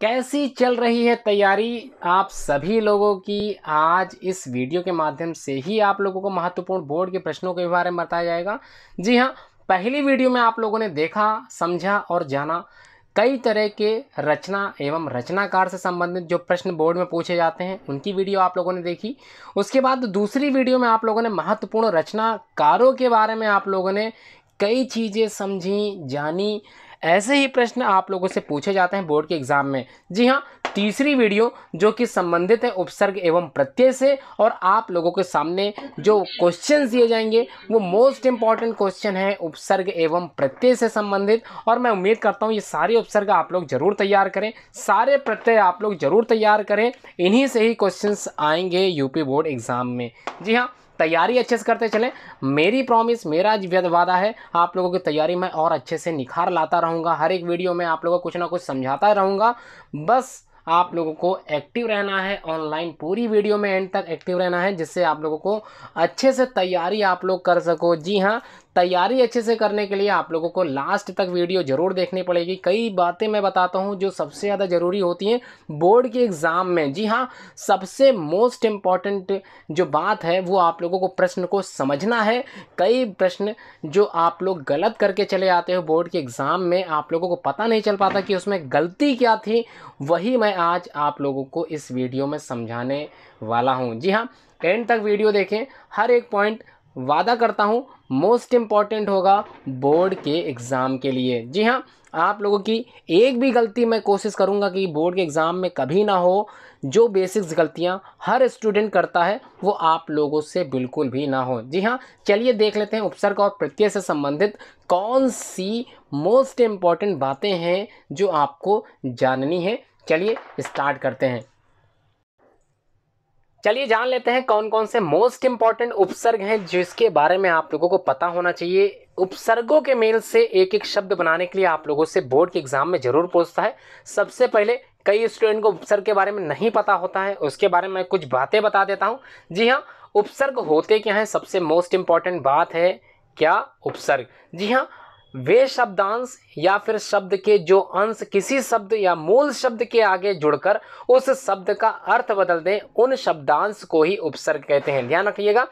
कैसी चल रही है तैयारी आप सभी लोगों की आज इस वीडियो के माध्यम से ही आप लोगों को महत्वपूर्ण बोर्ड के प्रश्नों के बारे में बताया जाएगा जी हाँ पहली वीडियो में आप लोगों ने देखा समझा और जाना कई तरह के रचना एवं रचनाकार से संबंधित जो प्रश्न बोर्ड में पूछे जाते हैं उनकी वीडियो आप लोगों ने देखी उसके बाद दूसरी वीडियो में आप लोगों ने महत्वपूर्ण रचनाकारों के बारे में आप लोगों ने कई चीज़ें समझी जानी ऐसे ही प्रश्न आप लोगों से पूछे जाते हैं बोर्ड के एग्जाम में जी हाँ तीसरी वीडियो जो कि संबंधित है उपसर्ग एवं प्रत्यय से और आप लोगों के सामने जो क्वेश्चन दिए जाएंगे वो मोस्ट इंपॉर्टेंट क्वेश्चन है उपसर्ग एवं प्रत्यय से संबंधित और मैं उम्मीद करता हूँ ये सारे उपसर्ग आप लोग जरूर तैयार करें सारे प्रत्यय आप लोग जरूर तैयार करें इन्हीं से ही क्वेश्चन आएंगे यूपी बोर्ड एग्ज़ाम में जी हाँ तैयारी अच्छे से करते चलें मेरी प्रॉमिस मेरा वादा है आप लोगों की तैयारी मैं और अच्छे से निखार लाता रहूँगा हर एक वीडियो में आप लोगों को कुछ ना कुछ समझाता रहूँगा बस आप लोगों को एक्टिव रहना है ऑनलाइन पूरी वीडियो में एंड तक एक्टिव रहना है जिससे आप लोगों को अच्छे से तैयारी आप लोग कर सको जी हाँ तैयारी अच्छे से करने के लिए आप लोगों को लास्ट तक वीडियो ज़रूर देखनी पड़ेगी कई बातें मैं बताता हूँ जो सबसे ज़्यादा ज़रूरी होती हैं बोर्ड के एग्ज़ाम में जी हाँ सबसे मोस्ट इम्पॉर्टेंट जो बात है वो आप लोगों को प्रश्न को समझना है कई प्रश्न जो आप लोग गलत करके चले आते हो बोर्ड के एग्ज़ाम में आप लोगों को पता नहीं चल पाता कि उसमें गलती क्या थी वही मैं आज आप लोगों को इस वीडियो में समझाने वाला हूँ जी हाँ एंड तक वीडियो देखें हर एक पॉइंट वादा करता हूँ मोस्ट इम्पॉर्टेंट होगा बोर्ड के एग्ज़ाम के लिए जी हाँ आप लोगों की एक भी गलती मैं कोशिश करूँगा कि बोर्ड के एग्ज़ाम में कभी ना हो जो बेसिक्स गलतियाँ हर स्टूडेंट करता है वो आप लोगों से बिल्कुल भी ना हो जी हाँ चलिए देख लेते हैं उपसर्ग और प्रत्यय से संबंधित कौन सी मोस्ट इम्पॉर्टेंट बातें हैं जो आपको जाननी है चलिए स्टार्ट करते हैं चलिए जान लेते हैं कौन कौन से मोस्ट इंपॉर्टेंट उपसर्ग हैं जिसके बारे में आप लोगों को पता होना चाहिए उपसर्गों के मेल से एक एक शब्द बनाने के लिए आप लोगों से बोर्ड के एग्जाम में जरूर पूछता है सबसे पहले कई स्टूडेंट को उपसर्ग के बारे में नहीं पता होता है उसके बारे में कुछ बातें बता देता हूँ जी हाँ उपसर्ग होते क्या हैं सबसे मोस्ट इम्पॉर्टेंट बात है क्या उपसर्ग जी हाँ वे शब्दांश या फिर शब्द के जो अंश किसी शब्द या मूल शब्द के आगे जुड़कर उस शब्द का अर्थ बदल दें उन शब्दांश को ही उपसर्ग कहते हैं ध्यान रखिएगा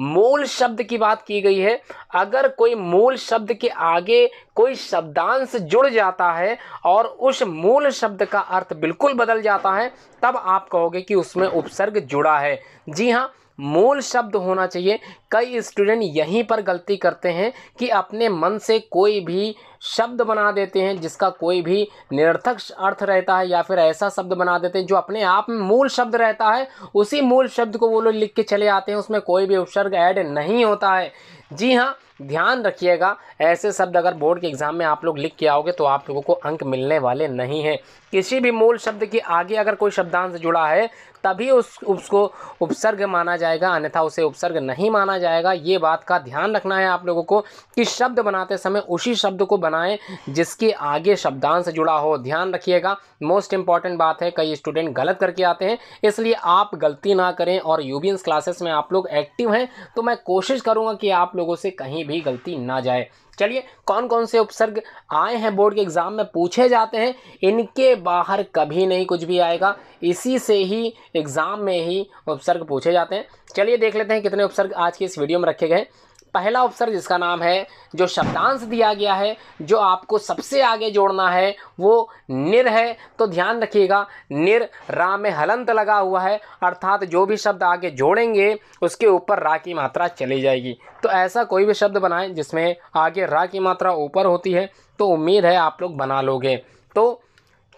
मूल शब्द की बात की गई है अगर कोई मूल शब्द के आगे कोई शब्दांश जुड़ जाता है और उस मूल शब्द का अर्थ बिल्कुल बदल जाता है तब आप कहोगे कि उसमें उपसर्ग जुड़ा है जी हाँ मूल शब्द होना चाहिए कई स्टूडेंट यहीं पर गलती करते हैं कि अपने मन से कोई भी शब्द बना देते हैं जिसका कोई भी निरर्थक अर्थ रहता है या फिर ऐसा शब्द बना देते हैं जो अपने आप में मूल शब्द रहता है उसी मूल शब्द को वो लोग लिख के चले आते हैं उसमें कोई भी उपसर्ग ऐड नहीं होता है जी हाँ ध्यान रखिएगा ऐसे शब्द अगर बोर्ड के एग्ज़ाम में आप लोग लिख के आओगे तो आप लोगों को अंक मिलने वाले नहीं हैं किसी भी मूल शब्द के आगे अगर कोई शब्दांश जुड़ा है तभी उस उसको उपसर्ग माना जाएगा अन्यथा उसे उपसर्ग नहीं माना जाएगा ये बात का ध्यान रखना है आप लोगों को कि शब्द बनाते समय उसी शब्द को बनाएं जिसके आगे शब्दांश जुड़ा हो ध्यान रखिएगा मोस्ट इंपॉर्टेंट बात है कई स्टूडेंट गलत करके आते हैं इसलिए आप गलती ना करें और यूबियंस क्लासेस में आप लोग एक्टिव हैं तो मैं कोशिश करूँगा कि आप लोगों से कहीं भी गलती ना जाए चलिए कौन कौन से उपसर्ग आए हैं बोर्ड के एग्ज़ाम में पूछे जाते हैं इनके बाहर कभी नहीं कुछ भी आएगा इसी से ही एग्ज़ाम में ही उपसर्ग पूछे जाते हैं चलिए देख लेते हैं कितने उपसर्ग आज के इस वीडियो में रखे गए पहला ऑप्शन जिसका नाम है जो शब्दांश दिया गया है जो आपको सबसे आगे जोड़ना है वो निर है तो ध्यान रखिएगा निर रा में हलंत लगा हुआ है अर्थात जो भी शब्द आगे जोड़ेंगे उसके ऊपर रा की मात्रा चली जाएगी तो ऐसा कोई भी शब्द बनाएं जिसमें आगे रा की मात्रा ऊपर होती है तो उम्मीद है आप लोग बना लोगे तो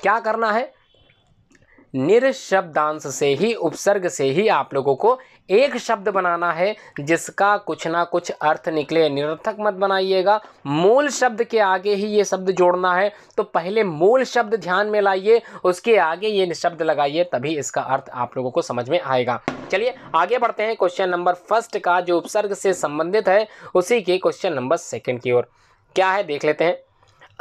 क्या करना है निरशब्दांश से ही उपसर्ग से ही आप लोगों को एक शब्द बनाना है जिसका कुछ ना कुछ अर्थ निकले निरर्थक मत बनाइएगा मूल शब्द के आगे ही ये शब्द जोड़ना है तो पहले मूल शब्द ध्यान में लाइए उसके आगे ये शब्द लगाइए तभी इसका अर्थ आप लोगों को समझ में आएगा चलिए आगे बढ़ते हैं क्वेश्चन नंबर फर्स्ट का जो उपसर्ग से संबंधित है उसी के क्वेश्चन नंबर सेकेंड की ओर क्या है देख लेते हैं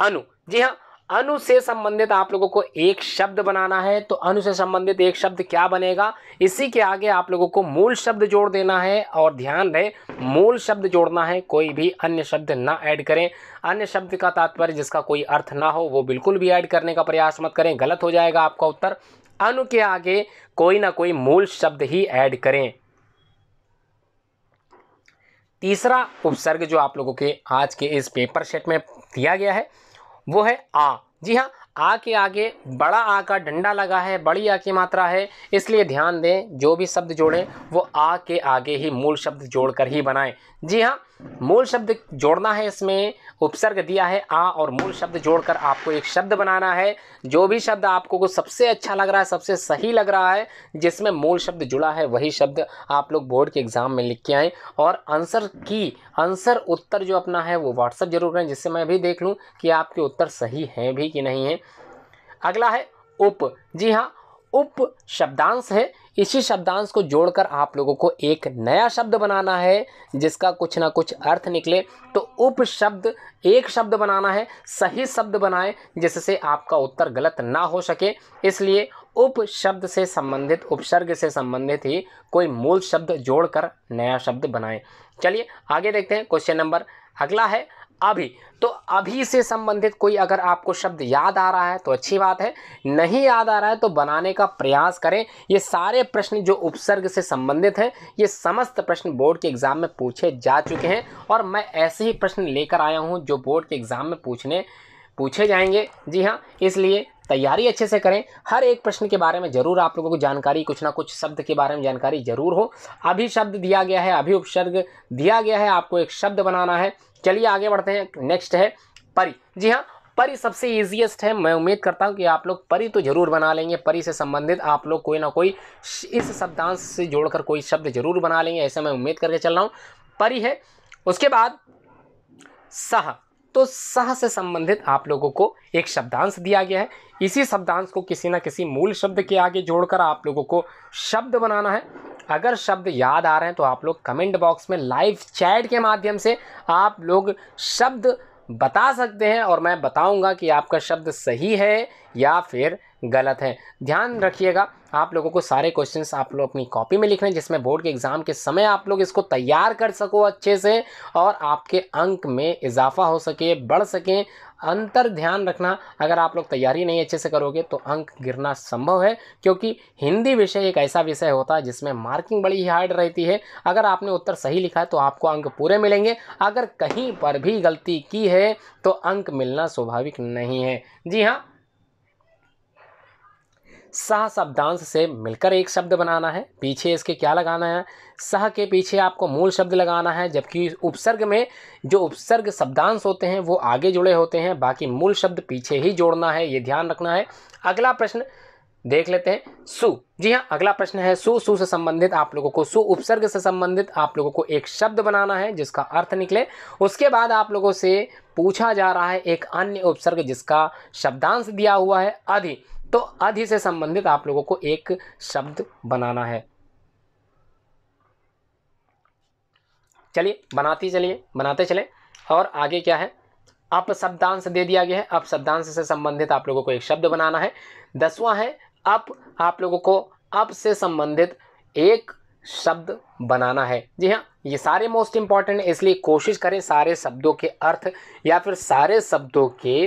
अनु जी हाँ अनु से संबंधित आप लोगों को एक शब्द बनाना है तो अनु से संबंधित एक शब्द क्या बनेगा इसी के आगे आप लोगों को मूल शब्द जोड़ देना है और ध्यान रहे मूल शब्द जोड़ना है कोई भी अन्य शब्द ना ऐड करें अन्य शब्द का तात्पर्य जिसका कोई अर्थ ना हो वो बिल्कुल भी ऐड करने का प्रयास मत करें गलत हो जाएगा आपका उत्तर अनु के आगे कोई ना कोई मूल शब्द ही ऐड करें तीसरा उपसर्ग जो आप लोगों के आज के इस पेपर सेट में दिया गया है वो है आ जी हाँ आ के आगे बड़ा आ का डंडा लगा है बड़ी आ की मात्रा है इसलिए ध्यान दें जो भी शब्द जोड़ें वो आ के आगे ही मूल शब्द जोड़कर ही बनाएं जी हाँ मूल शब्द जोड़ना है इसमें उपसर्ग दिया है आ और मूल शब्द जोड़कर आपको एक शब्द बनाना है जो भी शब्द आपको को सबसे अच्छा लग रहा है सबसे सही लग रहा है जिसमें मूल शब्द जुड़ा है वही शब्द आप लोग बोर्ड के एग्ज़ाम में लिख के आएँ और आंसर की आंसर उत्तर जो अपना है वो व्हाट्सअप जरूर करें जिससे मैं भी देख लूँ कि आपके उत्तर सही हैं भी कि नहीं है अगला है उप जी हाँ उप शब्दांश है इसी शब्दांश को जोड़कर आप लोगों को एक नया शब्द बनाना है जिसका कुछ ना कुछ अर्थ निकले तो उपशब्द एक शब्द बनाना है सही शब्द बनाएं जिससे आपका उत्तर गलत ना हो सके इसलिए उप शब्द से संबंधित उपसर्ग से संबंधित ही कोई मूल शब्द जोड़कर नया शब्द बनाएं चलिए आगे देखते हैं क्वेश्चन नंबर अगला है अभी तो अभी से संबंधित कोई अगर आपको शब्द याद आ रहा है तो अच्छी बात है नहीं याद आ रहा है तो बनाने का प्रयास करें ये सारे प्रश्न जो उपसर्ग से संबंधित हैं ये समस्त प्रश्न बोर्ड के एग्ज़ाम में पूछे जा चुके हैं और मैं ऐसे ही प्रश्न लेकर आया हूँ जो बोर्ड के एग्ज़ाम में पूछने पूछे जाएंगे जी हाँ इसलिए तैयारी अच्छे से करें हर एक प्रश्न के बारे में ज़रूर आप लोगों को जानकारी कुछ ना कुछ शब्द के बारे में जानकारी ज़रूर हो अभी शब्द दिया गया है अभी उपसर्ग दिया गया है आपको एक शब्द बनाना है चलिए आगे बढ़ते हैं नेक्स्ट है परी जी हाँ परी सबसे ईजिएस्ट है मैं उम्मीद करता हूँ कि आप लोग परी तो ज़रूर बना लेंगे परी से संबंधित आप लोग कोई ना कोई इस शब्दांश से जोड़कर कोई शब्द ज़रूर बना लेंगे ऐसा मैं उम्मीद करके चल रहा हूँ परी है उसके बाद सह तो सह से संबंधित आप लोगों को एक शब्दांश दिया गया है इसी शब्दांश को किसी ना किसी मूल शब्द के आगे जोड़कर आप लोगों को शब्द बनाना है अगर शब्द याद आ रहे हैं तो आप लोग कमेंट बॉक्स में लाइव चैट के माध्यम से आप लोग शब्द बता सकते हैं और मैं बताऊंगा कि आपका शब्द सही है या फिर गलत है ध्यान रखिएगा आप लोगों को सारे क्वेश्चंस आप लोग अपनी कॉपी में लिखने लें जिसमें बोर्ड के एग्ज़ाम के समय आप लोग इसको तैयार कर सको अच्छे से और आपके अंक में इजाफा हो सके बढ़ सकें अंतर ध्यान रखना अगर आप लोग तैयारी नहीं अच्छे से करोगे तो अंक गिरना संभव है क्योंकि हिंदी विषय एक ऐसा विषय होता है जिसमें मार्किंग बड़ी ही हार्ड रहती है अगर आपने उत्तर सही लिखा है तो आपको अंक पूरे मिलेंगे अगर कहीं पर भी गलती की है तो अंक मिलना स्वाभाविक नहीं है जी हाँ सह शब्दांश से मिलकर एक शब्द बनाना है पीछे इसके क्या लगाना है सह के पीछे आपको मूल शब्द लगाना है जबकि उपसर्ग में जो उपसर्ग शब्दांश होते हैं वो आगे जुड़े होते हैं बाकी मूल शब्द पीछे ही जोड़ना है ये ध्यान रखना है अगला प्रश्न देख लेते हैं सु जी हाँ अगला प्रश्न है सु सु से संबंधित आप लोगों को सु उपसर्ग से संबंधित आप लोगों को एक शब्द बनाना है जिसका अर्थ निकले उसके बाद आप लोगों से पूछा जा रहा है एक अन्य उपसर्ग जिसका शब्दांश दिया हुआ है अधि तो अधि से संबंधित आप लोगों को एक शब्द बनाना है चलिए बनाती चलिए बनाते चले और आगे क्या है शब्दांश दे दिया गया है शब्दांश से संबंधित आप लोगों को एक शब्द बनाना है दसवां है अप आप लोगों को अप से संबंधित एक शब्द बनाना है जी हाँ ये सारे मोस्ट इंपॉर्टेंट है इसलिए कोशिश करें सारे शब्दों के अर्थ या फिर सारे शब्दों के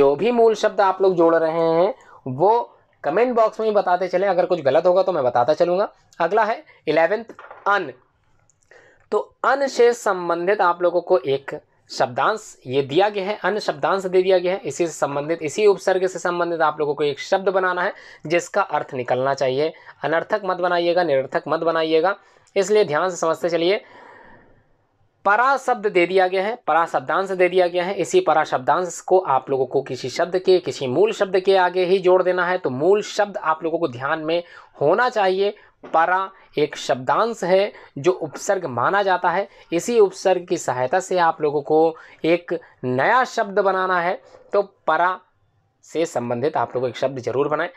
जो भी मूल शब्द आप लोग जोड़ रहे हैं वो कमेंट बॉक्स में ही बताते चलें अगर कुछ गलत होगा तो मैं बताता चलूंगा अगला है इलेवेंथ अन तो अन से संबंधित आप लोगों को एक शब्दांश ये दिया गया है अन्य शब्दांश दे दिया गया है इसी से संबंधित इसी उपसर्ग से संबंधित आप लोगों को एक शब्द बनाना है जिसका अर्थ निकलना चाहिए अनर्थक मत बनाइएगा निरर्थक मत बनाइएगा इसलिए ध्यान से समझते चलिए परा शब्द दे दिया गया है परा शब्दांश दे दिया गया है इसी परा शब्दांश को आप लोगों को किसी शब्द के किसी मूल शब्द के आगे ही जोड़ देना है तो मूल शब्द आप लोगों को ध्यान में होना चाहिए परा एक शब्दांश है जो उपसर्ग माना जाता है इसी उपसर्ग की सहायता से आप लोगों को एक नया शब्द बनाना है तो परा से संबंधित आप लोग एक शब्द जरूर बनाएं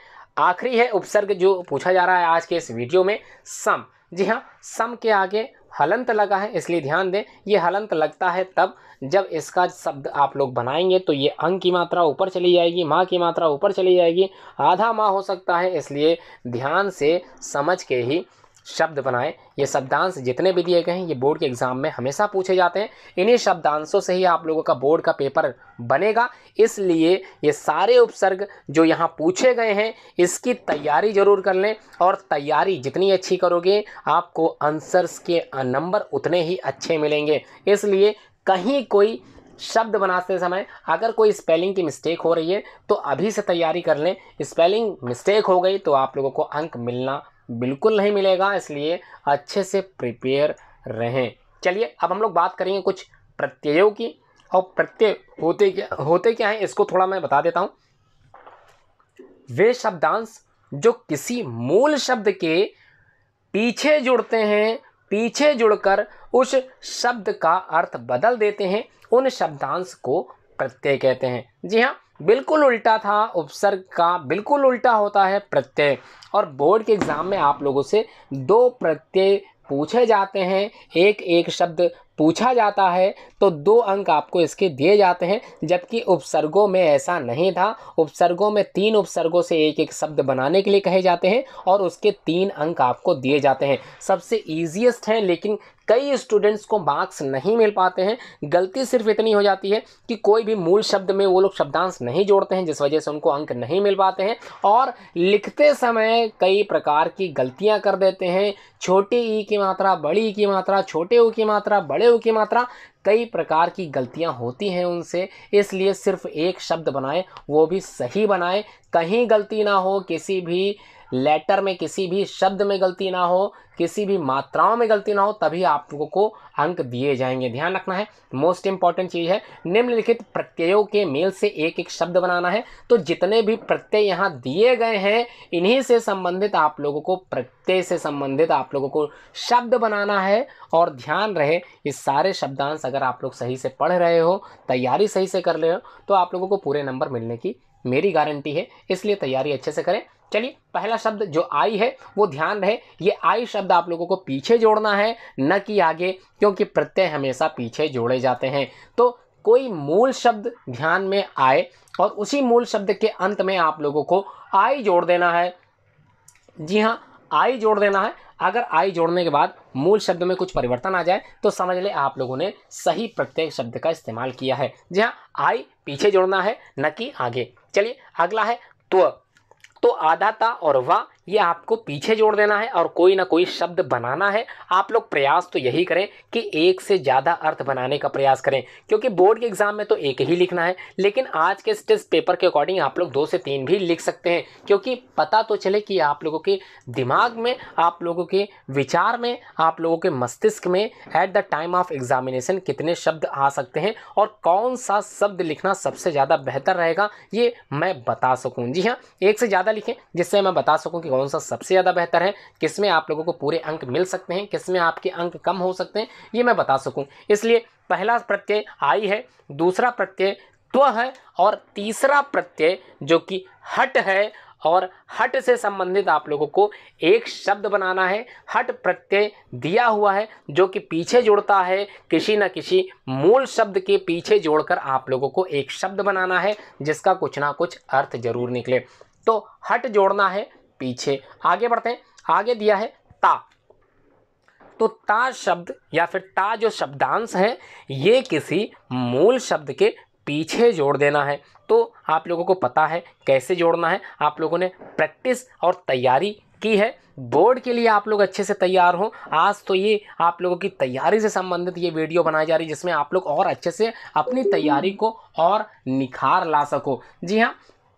आखिरी है उपसर्ग जो पूछा जा रहा है आज के इस वीडियो में सम जी हाँ सम के आगे हलंत लगा है इसलिए ध्यान दें ये हलंत लगता है तब जब इसका शब्द आप लोग बनाएंगे तो ये अंग की मात्रा ऊपर चली जाएगी माँ की मात्रा ऊपर चली जाएगी आधा माँ हो सकता है इसलिए ध्यान से समझ के ही शब्द बनाएं ये शब्दांश जितने भी दिए गए हैं ये बोर्ड के एग्ज़ाम में हमेशा पूछे जाते हैं इन्हीं शब्दांशों से ही आप लोगों का बोर्ड का पेपर बनेगा इसलिए ये सारे उपसर्ग जो यहाँ पूछे गए हैं इसकी तैयारी ज़रूर कर लें और तैयारी जितनी अच्छी करोगे आपको आंसर्स के नंबर उतने ही अच्छे मिलेंगे इसलिए कहीं कोई शब्द बनाते समय अगर कोई स्पेलिंग की मिस्टेक हो रही है तो अभी से तैयारी कर लें स्पेलिंग मिस्टेक हो गई तो आप लोगों को अंक मिलना बिल्कुल नहीं मिलेगा इसलिए अच्छे से प्रिपेयर रहें चलिए अब हम लोग बात करेंगे कुछ प्रत्ययों की और प्रत्यय होते क्या होते क्या हैं इसको थोड़ा मैं बता देता हूँ वे शब्दांश जो किसी मूल शब्द के पीछे जुड़ते हैं पीछे जुड़कर उस शब्द का अर्थ बदल देते हैं उन शब्दांश को प्रत्यय कहते हैं जी हाँ बिल्कुल उल्टा था उपसर्ग का बिल्कुल उल्टा होता है प्रत्यय और बोर्ड के एग्ज़ाम में आप लोगों से दो प्रत्यय पूछे जाते हैं एक एक शब्द पूछा जाता है तो दो अंक आपको इसके दिए जाते हैं जबकि उपसर्गों में ऐसा नहीं था उपसर्गों में तीन उपसर्गों से एक एक शब्द बनाने के लिए कहे जाते हैं और उसके तीन अंक आपको दिए जाते हैं सबसे ईजिएस्ट हैं लेकिन कई स्टूडेंट्स को मार्क्स नहीं मिल पाते हैं गलती सिर्फ इतनी हो जाती है कि कोई भी मूल शब्द में वो लोग शब्दांश नहीं जोड़ते हैं जिस वजह से उनको अंक नहीं मिल पाते हैं और लिखते समय कई प्रकार की गलतियां कर देते हैं छोटे ई e की मात्रा बड़ी ई e की मात्रा छोटे ऊ की मात्रा बड़े प्रयोग की मात्रा कई प्रकार की गलतियां होती हैं उनसे इसलिए सिर्फ एक शब्द बनाएं वो भी सही बनाएं कहीं गलती ना हो किसी भी लेटर में किसी भी शब्द में गलती ना हो किसी भी मात्राओं में गलती ना हो तभी आप लोगों को अंक दिए जाएंगे ध्यान रखना है मोस्ट इंपॉर्टेंट चीज़ है निम्नलिखित प्रत्ययों के मेल से एक एक शब्द बनाना है तो जितने भी प्रत्यय यहाँ दिए गए हैं इन्हीं से संबंधित आप लोगों को प्रत्यय से संबंधित आप लोगों को शब्द बनाना है और ध्यान रहे ये सारे शब्दांश अगर आप लोग सही से पढ़ रहे हो तैयारी सही से कर रहे हो तो आप लोगों को पूरे नंबर मिलने की मेरी गारंटी है इसलिए तैयारी अच्छे से करें चलिए पहला शब्द जो आई है वो ध्यान रहे ये आई शब्द आप लोगों को पीछे जोड़ना है न कि आगे क्योंकि प्रत्यय हमेशा पीछे जोड़े जाते हैं तो कोई मूल शब्द ध्यान में आए और उसी मूल शब्द के अंत में आप लोगों को आई जोड़ देना है जी हाँ आई जोड़ देना है अगर आई जोड़ने के बाद मूल शब्द में कुछ परिवर्तन आ जाए तो समझ ले आप लोगों ने सही प्रत्यय शब्द का इस्तेमाल किया है जी हाँ आई पीछे जोड़ना है न कि आगे चलिए अगला है त्व तो आधा था और वा ये आपको पीछे जोड़ देना है और कोई ना कोई शब्द बनाना है आप लोग प्रयास तो यही करें कि एक से ज़्यादा अर्थ बनाने का प्रयास करें क्योंकि बोर्ड के एग्ज़ाम में तो एक ही लिखना है लेकिन आज के टेस्ट पेपर के अकॉर्डिंग आप लोग दो से तीन भी लिख सकते हैं क्योंकि पता तो चले कि आप लोगों के दिमाग में आप लोगों के विचार में आप लोगों के मस्तिष्क में at the time of examination कितने शब्द आ सकते हैं और कौन सा शब्द लिखना सबसे ज़्यादा बेहतर रहेगा ये मैं बता सकूँ जी हाँ एक से ज़्यादा लिखें जिससे मैं बता सकूँ कि कौन सा सबसे ज़्यादा बेहतर है किस में आप लोगों को पूरे अंक मिल सकते हैं किस में आपके अंक कम हो सकते हैं ये मैं बता सकूँ इसलिए पहला प्रत्यय आई है दूसरा प्रत्यय त्व है और तीसरा प्रत्यय जो कि हट है और हट से संबंधित आप लोगों को एक शब्द बनाना है हट प्रत्यय दिया हुआ है जो कि पीछे जुड़ता है किसी न किसी मूल शब्द के पीछे जोड़कर आप लोगों को एक शब्द बनाना है जिसका कुछ ना कुछ अर्थ जरूर निकले तो हट जोड़ना है पीछे आगे बढ़ते हैं आगे दिया है ता तो ता शब्द या फिर ता जो शब्दांश है ये किसी मूल शब्द के पीछे जोड़ देना है तो आप लोगों को पता है कैसे जोड़ना है आप लोगों ने प्रैक्टिस और तैयारी की है बोर्ड के लिए आप लोग अच्छे से तैयार हो आज तो ये आप लोगों की तैयारी से संबंधित ये वीडियो बनाई जा रही है जिसमें आप लोग और अच्छे से अपनी तैयारी को और निखार ला सको जी हाँ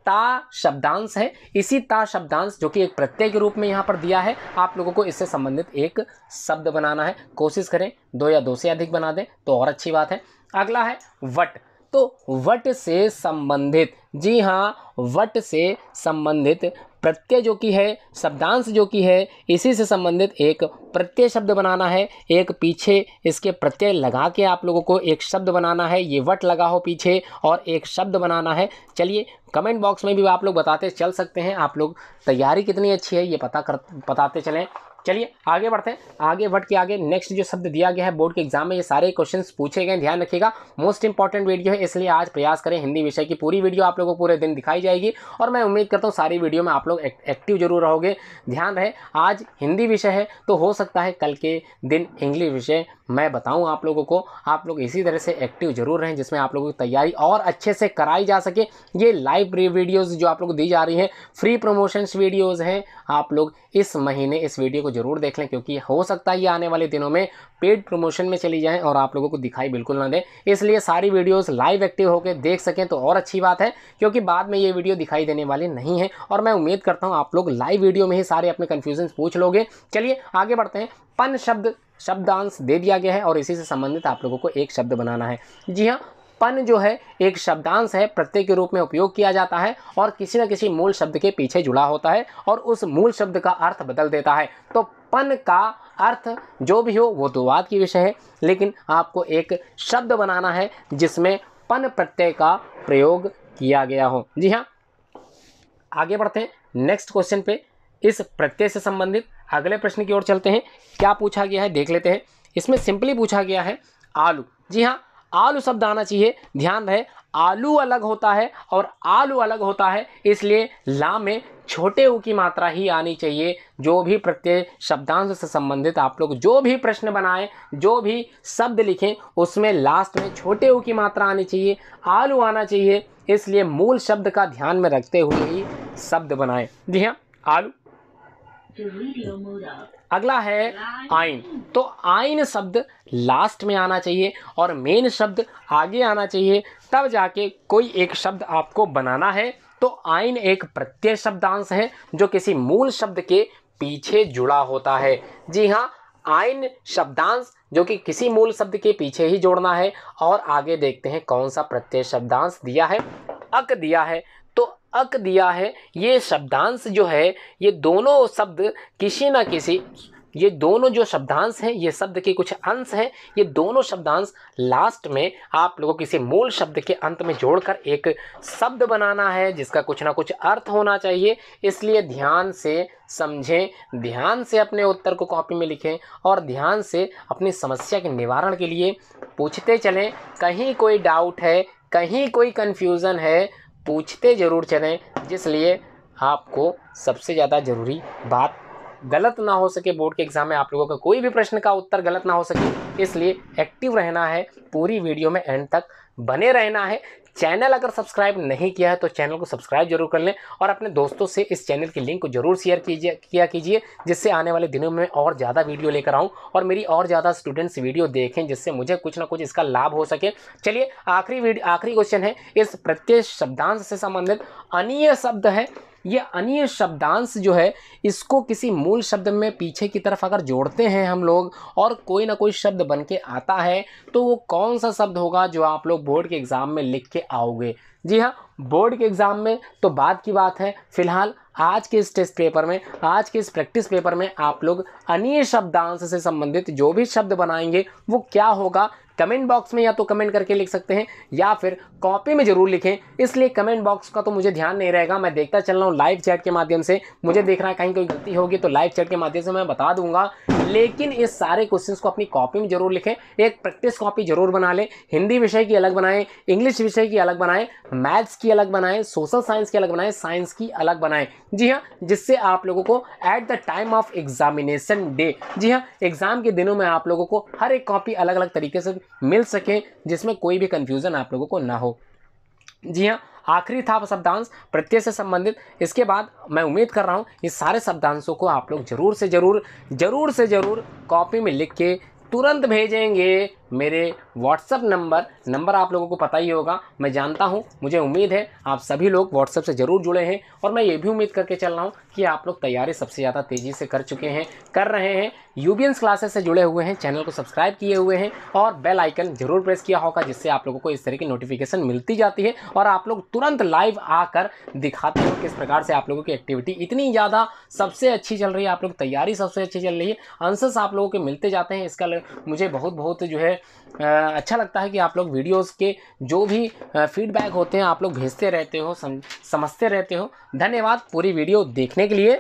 ता शब्दांश है इसी ता शब्दांश जो कि एक प्रत्यय के रूप में यहाँ पर दिया है आप लोगों को इससे संबंधित एक शब्द बनाना है कोशिश करें दो या दो से अधिक बना दें तो और अच्छी बात है अगला है वट तो वट से संबंधित जी हाँ वट से संबंधित प्रत्यय जो कि है शब्दांश जो कि है इसी से संबंधित एक प्रत्यय शब्द बनाना है एक पीछे इसके प्रत्यय लगा के आप लोगों को एक शब्द बनाना है ये वट लगा हो पीछे और एक शब्द बनाना है चलिए कमेंट बॉक्स में भी आप लोग बताते चल सकते हैं आप लोग तैयारी कितनी अच्छी है ये पता कर बताते चलें चलिए आगे बढ़ते हैं आगे बढ़ के आगे नेक्स्ट जो शब्द दिया गया है बोर्ड के एग्जाम में ये सारे क्वेश्चन पूछे गए ध्यान रखिएगा मोस्ट इंपॉर्टेंट वीडियो है इसलिए आज प्रयास करें हिंदी विषय की पूरी वीडियो आप लोगों को पूरे दिन दिखाई जाएगी और मैं उम्मीद करता हूँ सारी वीडियो में आप लोग एक्टिव जरूर रहोगे ध्यान रहे आज हिंदी विषय है तो हो सकता है कल के दिन इंग्लिश विषय मैं बताऊँ आप लोगों को आप लोग इसी तरह से एक्टिव जरूर रहें जिसमें आप लोगों की तैयारी और अच्छे से कराई जा सके ये लाइव वीडियोज़ जो आप लोग दी जा रही हैं फ्री प्रमोशंस वीडियोज़ हैं आप लोग इस महीने इस वीडियो को जरूर देख लें क्योंकि हो सकता है ये आने वाले दिनों में पेड प्रमोशन में चली जाएँ और आप लोगों को दिखाई बिल्कुल ना दें इसलिए सारी वीडियोज़ लाइव एक्टिव होकर देख सकें तो और अच्छी बात है क्योंकि बाद में ये वीडियो दिखाई देने वाली नहीं है और मैं उम्मीद करता हूँ आप लोग लाइव वीडियो में ही सारे अपने कन्फ्यूजन पूछ लोगे चलिए आगे बढ़ते हैं पन शब्द शब्दांश दे दिया गया है और इसी से संबंधित आप लोगों को एक शब्द बनाना है जी हाँ पन जो है एक शब्दांश है प्रत्यय के रूप में उपयोग किया जाता है और किसी न किसी मूल शब्द के पीछे जुड़ा होता है और उस मूल शब्द का अर्थ बदल देता है तो पन का अर्थ जो भी हो वो तो वाद की विषय है लेकिन आपको एक शब्द बनाना है जिसमें पन प्रत्यय का प्रयोग किया गया हो जी हाँ आगे बढ़ते हैं नेक्स्ट क्वेश्चन पे इस प्रत्यय से संबंधित अगले प्रश्न की ओर चलते हैं क्या पूछा गया है देख लेते हैं इसमें सिंपली पूछा गया है आलू जी हाँ आलू शब्द आना चाहिए ध्यान रहे आलू अलग होता है और आलू अलग होता है इसलिए ला में छोटे ऊ की मात्रा ही आनी चाहिए जो भी प्रत्यय शब्दांश से संबंधित आप लोग जो भी प्रश्न बनाएं जो भी शब्द लिखें उसमें लास्ट में छोटे ऊ की मात्रा आनी चाहिए आलू आना चाहिए इसलिए मूल शब्द का ध्यान में रखते हुए ही शब्द बनाएं जी हाँ आलू अगला है आइन तो आइन शब्द लास्ट में आना चाहिए और मेन शब्द आगे आना चाहिए तब जाके कोई एक शब्द आपको बनाना है तो आइन एक प्रत्यय शब्दांश है जो किसी मूल शब्द के पीछे जुड़ा होता है जी हाँ आयन शब्दांश जो कि किसी मूल शब्द के पीछे ही जोड़ना है और आगे देखते हैं कौन सा प्रत्यय शब्दांश दिया है अक दिया है तो अक दिया है ये शब्दांश जो है ये दोनों शब्द किसी ना किसी ये दोनों जो शब्दांश हैं ये शब्द के कुछ अंश हैं ये दोनों शब्दांश लास्ट में आप लोगों किसी मूल शब्द के अंत में जोड़कर एक शब्द बनाना है जिसका कुछ ना कुछ अर्थ होना चाहिए इसलिए ध्यान से समझें ध्यान से अपने उत्तर को कॉपी में लिखें और ध्यान से अपनी समस्या के निवारण के लिए पूछते चलें कहीं कोई डाउट है कहीं कोई कन्फ्यूज़न है पूछते ज़रूर चलें जिसलिए आपको सबसे ज़्यादा ज़रूरी बात गलत ना हो सके बोर्ड के एग्ज़ाम में आप लोगों का कोई भी प्रश्न का उत्तर गलत ना हो सके इसलिए एक्टिव रहना है पूरी वीडियो में एंड तक बने रहना है चैनल अगर सब्सक्राइब नहीं किया है तो चैनल को सब्सक्राइब जरूर कर लें और अपने दोस्तों से इस चैनल की लिंक को जरूर शेयर कीजिए किया कीजिए जिससे आने वाले दिनों में और ज़्यादा वीडियो लेकर आऊँ और मेरी और ज़्यादा स्टूडेंट्स वीडियो देखें जिससे मुझे कुछ ना कुछ इसका लाभ हो सके चलिए आखिरी आखिरी क्वेश्चन है इस प्रत्यय शब्दांश से संबंधित अनिय शब्द है ये अन्य शब्दांश जो है इसको किसी मूल शब्द में पीछे की तरफ अगर जोड़ते हैं हम लोग और कोई ना कोई शब्द बन के आता है तो वो कौन सा शब्द होगा जो आप लोग बोर्ड के एग्ज़ाम में लिख के आओगे जी हाँ बोर्ड के एग्ज़ाम में तो बाद की बात है फिलहाल आज के इस टेस्ट पेपर में आज के इस प्रैक्टिस पेपर में आप लोग अन्य शब्दांश से संबंधित जो भी शब्द बनाएंगे वो क्या होगा कमेंट बॉक्स में या तो कमेंट करके लिख सकते हैं या फिर कॉपी में ज़रूर लिखें इसलिए कमेंट बॉक्स का तो मुझे ध्यान नहीं रहेगा मैं देखता चल रहा हूँ लाइव चैट के माध्यम से मुझे देख रहा है कहीं कोई गलती होगी तो लाइव चैट के माध्यम से मैं बता दूंगा लेकिन इस सारे क्वेश्चन को अपनी कॉपी में ज़रूर लिखें एक प्रैक्टिस कॉपी ज़रूर बना लें हिंदी विषय की अलग बनाएं इंग्लिश विषय की अलग बनाएं मैथ्स की अलग बनाएं सोशल साइंस की अलग बनाएं साइंस की अलग बनाएं जी हाँ जिससे आप लोगों को at the time of examination day जी हाँ एग्ज़ाम के दिनों में आप लोगों को हर एक कॉपी अलग अलग तरीके से मिल सके जिसमें कोई भी कन्फ्यूज़न आप लोगों को ना हो जी हाँ आखिरी था शब्दांश प्रत्यय से संबंधित इसके बाद मैं उम्मीद कर रहा हूँ इस सारे शब्दांशों को आप लोग जरूर से ज़रूर ज़रूर से ज़रूर कॉपी में लिख के तुरंत भेजेंगे मेरे व्हाट्सअप नंबर नंबर आप लोगों को पता ही होगा मैं जानता हूँ मुझे उम्मीद है आप सभी लोग व्हाट्सअप से ज़रूर जुड़े हैं और मैं ये भी उम्मीद करके चल रहा हूँ कि आप लोग तैयारी सबसे ज़्यादा तेज़ी से कर चुके हैं कर रहे हैं यू क्लासेस से जुड़े हुए हैं चैनल को सब्सक्राइब किए हुए हैं और बेल आइकन ज़रूर प्रेस किया होगा जिससे आप लोगों को इस तरह की नोटिफिकेशन मिलती जाती है और आप लोग तुरंत लाइव आकर दिखाते हैं किस प्रकार से आप लोगों की एक्टिविटी इतनी ज़्यादा सबसे अच्छी चल रही है आप लोग तैयारी सबसे अच्छी चल रही है आंसर्स आप लोगों के मिलते जाते हैं इसका मुझे बहुत बहुत जो है अच्छा लगता है कि आप लोग वीडियोस के जो भी फीडबैक होते हैं आप लोग भेजते रहते हो समझते रहते हो धन्यवाद पूरी वीडियो देखने के लिए